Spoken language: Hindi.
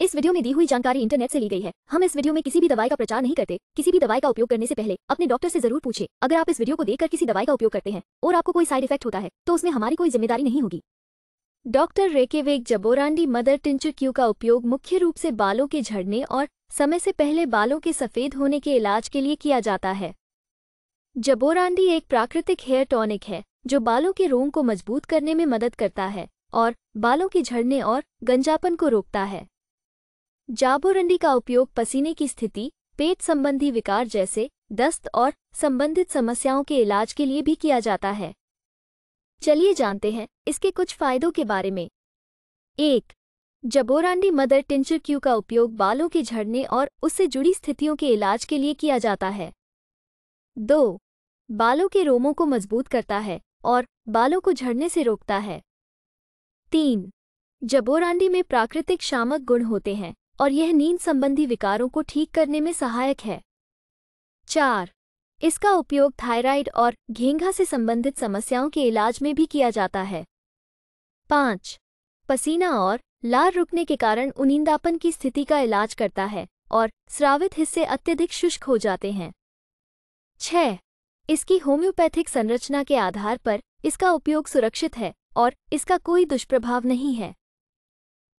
इस वीडियो में दी हुई जानकारी इंटरनेट से ली गई है हम इस वीडियो में किसी भी दवाई का प्रचार नहीं करते किसी भी दवाई का उपयोग करने से पहले अपने डॉक्टर से जरूर पूछे अगर आप इस वीडियो को देखकर किसी दवाई का उपयोग करते हैं और आपको कोई साइड इफेक्ट होता है तो उसमें हमारी कोई जिम्मेदारी नहीं होगी doctor Reckeweg Jaborandi mother tincture Q का उपयोग मुख्य रूप से बालों के झड़ने और समय से पहले बालों के सफेद होने के इलाज के लिए किया जाता है जबोरांडी एक प्राकृतिक हेयर टॉनिक है जो बालों के रोंग को मजबूत करने में मदद करता है और बालों के झड़ने और गंजापन को रोकता है जाबोरंडी का उपयोग पसीने की स्थिति पेट संबंधी विकार जैसे दस्त और संबंधित समस्याओं के इलाज के लिए भी किया जाता है चलिए जानते हैं इसके कुछ फायदों के बारे में एक जबोरांडी मदर टिंचर क्यू का उपयोग बालों के झड़ने और उससे जुड़ी स्थितियों के इलाज के लिए किया जाता है दो बालों के रोमों को मजबूत करता है और बालों को झड़ने से रोकता है तीन जबोरांडी में प्राकृतिक शामक गुण होते हैं और यह नींद संबंधी विकारों को ठीक करने में सहायक है चार इसका उपयोग थायराइड और घेंघा से संबंधित समस्याओं के इलाज में भी किया जाता है पाँच पसीना और लार रुकने के कारण उनिंदापन की स्थिति का इलाज करता है और स्रावित हिस्से अत्यधिक शुष्क हो जाते हैं छ इसकी होम्योपैथिक संरचना के आधार पर इसका उपयोग सुरक्षित है और इसका कोई दुष्प्रभाव नहीं है